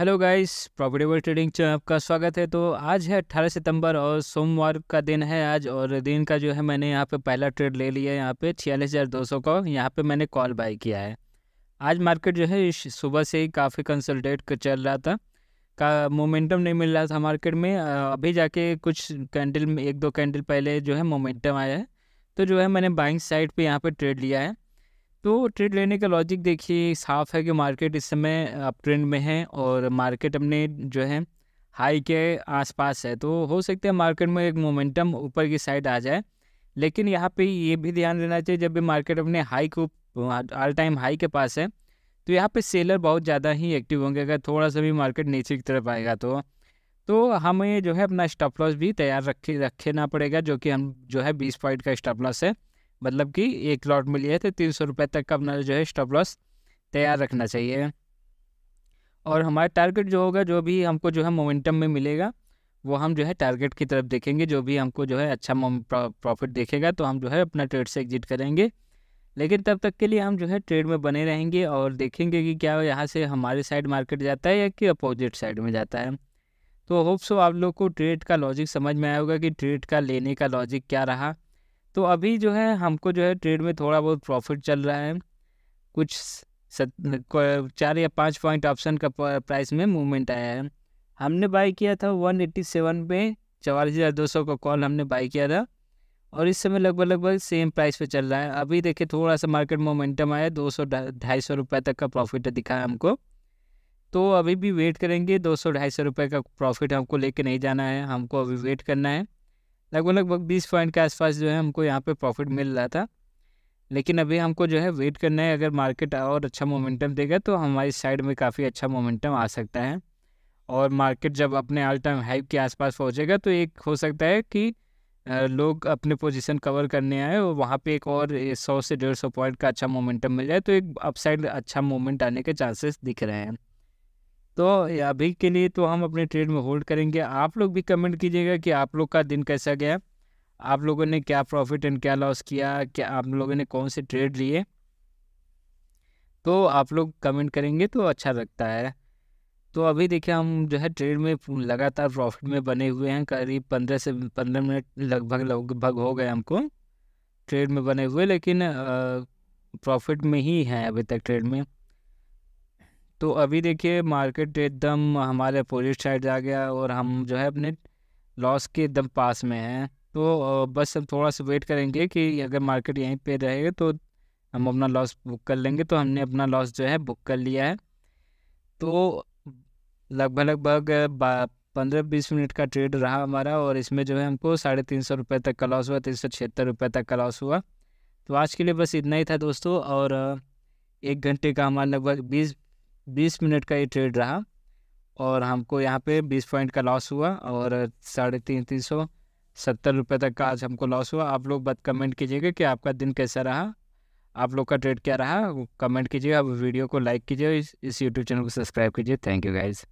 hello guys profitable trading channel आपका स्वागत है तो आज है 18 सितंबर और सोमवार का दिन है आज और दिन का जो है मैंने यहाँ पे पहला ट्रेड ले लिया है यहाँ पे छियालीस हज़ार दो सौ का यहाँ पे मैंने कॉल बाय किया है आज मार्केट जो है सुबह से ही काफ़ी कंसल्टेट चल रहा था का मोमेंटम नहीं मिल रहा था मार्केट में अभी जाके कुछ कैंडल एक दो कैंडल पहले जो है मोमेंटम आया है तो जो है मैंने बाइंग साइड पर यहाँ पर ट्रेड लिया है तो ट्रेड लेने का लॉजिक देखिए साफ है कि मार्केट इस समय अप ट्रेंड में है और मार्केट अपने जो है हाई के आसपास है तो हो सकता है मार्केट में एक मोमेंटम ऊपर की साइड आ जाए लेकिन यहाँ पे ये भी ध्यान देना चाहिए जब भी मार्केट अपने हाई को ऑल टाइम हाई के पास है तो यहाँ पे सेलर बहुत ज़्यादा ही एक्टिव होंगे अगर थोड़ा सा भी मार्केट नीचे की तरफ आएगा तो तो हमें जो है अपना स्टॉप लॉस भी तैयार रखे रखना पड़ेगा जो कि हम जो है बीस पॉइंट का स्टॉप लॉस है मतलब कि एक लॉट मिली है तो तीन सौ रुपये तक का अपना जो है स्टॉप लॉस तैयार रखना चाहिए और हमारा टारगेट जो होगा जो भी हमको जो है मोमेंटम में मिलेगा वो हम जो है टारगेट की तरफ देखेंगे जो भी हमको जो है अच्छा प्रॉफिट देखेगा तो हम जो है अपना ट्रेड से एग्जिट करेंगे लेकिन तब तक के लिए हम जो है ट्रेड में बने रहेंगे और देखेंगे कि क्या यहाँ से हमारे साइड मार्केट जाता है या कि अपोजिट साइड में जाता है तो होप्स आप लोग को ट्रेड का लॉजिक समझ में आया होगा कि ट्रेड का लेने का लॉजिक क्या रहा तो अभी जो है हमको जो है ट्रेड में थोड़ा बहुत प्रॉफिट चल रहा है कुछ सत, चार या पाँच पॉइंट ऑप्शन का प्राइस में मूवमेंट आया है हमने बाई किया था वन एट्टी सेवन पे चवालीस हज़ार दो सौ का कॉल हमने बाई किया था और इस समय लगभग लगभग सेम प्राइस पे चल रहा है अभी देखिए थोड़ा सा मार्केट मोमेंटम आया दो सौ ढाई सौ रुपये तक का प्रॉफिट दिखा है हमको तो अभी भी वेट करेंगे दो सौ ढाई सौ रुपये का प्रॉफिट हमको लेके नहीं जाना है हमको अभी वेट करना है लगभग लगभग बीस पॉइंट के आसपास जो है हमको यहाँ पे प्रॉफिट मिल रहा था लेकिन अभी हमको जो है वेट करना है अगर मार्केट और अच्छा मोमेंटम देगा तो हमारी साइड में काफ़ी अच्छा मोमेंटम आ सकता है और मार्केट जब अपने ऑल टाइम हाइप के आसपास पहुँचेगा तो एक हो सकता है कि लोग अपने पोजीशन कवर करने आए और वहाँ पे एक और सौ से डेढ़ सौ पॉइंट का अच्छा मोमेंटम मिल जाए तो एक अपसाइड अच्छा मोमेंट आने के चांसेस दिख रहे हैं तो अभी के लिए तो हम अपने ट्रेड में होल्ड करेंगे आप लोग भी कमेंट कीजिएगा कि आप लोग का दिन कैसा गया आप लोगों ने क्या प्रॉफिट एंड क्या लॉस किया क्या आप लोगों ने कौन से ट्रेड लिए तो आप लोग कमेंट करेंगे तो अच्छा लगता है तो अभी देखिए हम जो है ट्रेड में लगातार प्रॉफिट में बने हुए हैं करीब पंद्रह से पंद्रह मिनट लगभग लगभग हो गए हमको ट्रेड में बने हुए लेकिन प्रॉफिट में ही हैं अभी तक ट्रेड में तो अभी देखिए मार्केट एकदम हमारे अपोजिट साइड जा गया और हम जो है अपने लॉस के एकदम पास में हैं तो बस हम थोड़ा सा वेट करेंगे कि अगर मार्केट यहीं पे रहेगा तो हम अपना लॉस बुक कर लेंगे तो हमने अपना लॉस जो है बुक कर लिया है तो लगभग लगभग पंद्रह बीस मिनट का ट्रेड रहा हमारा और इसमें जो है हमको साढ़े तीन सौ रुपये तक का लॉस हुआ तीन सौ छिहत्तर रुपये तक का लॉस हुआ तो आज के लिए बस इतना ही था दोस्तों और एक घंटे का हमारा लगभग बीस बीस मिनट का ये ट्रेड रहा और हमको यहाँ पे बीस पॉइंट का लॉस हुआ और साढ़े तीन तीन सौ सत्तर रुपये तक का आज हमको लॉस हुआ आप लोग बात कमेंट कीजिएगा कि आपका दिन कैसा रहा आप लोग का ट्रेड क्या रहा कमेंट कीजिएगा वीडियो को लाइक कीजिए इस, इस यूट्यूब चैनल को सब्सक्राइब कीजिए थैंक यू गाइज़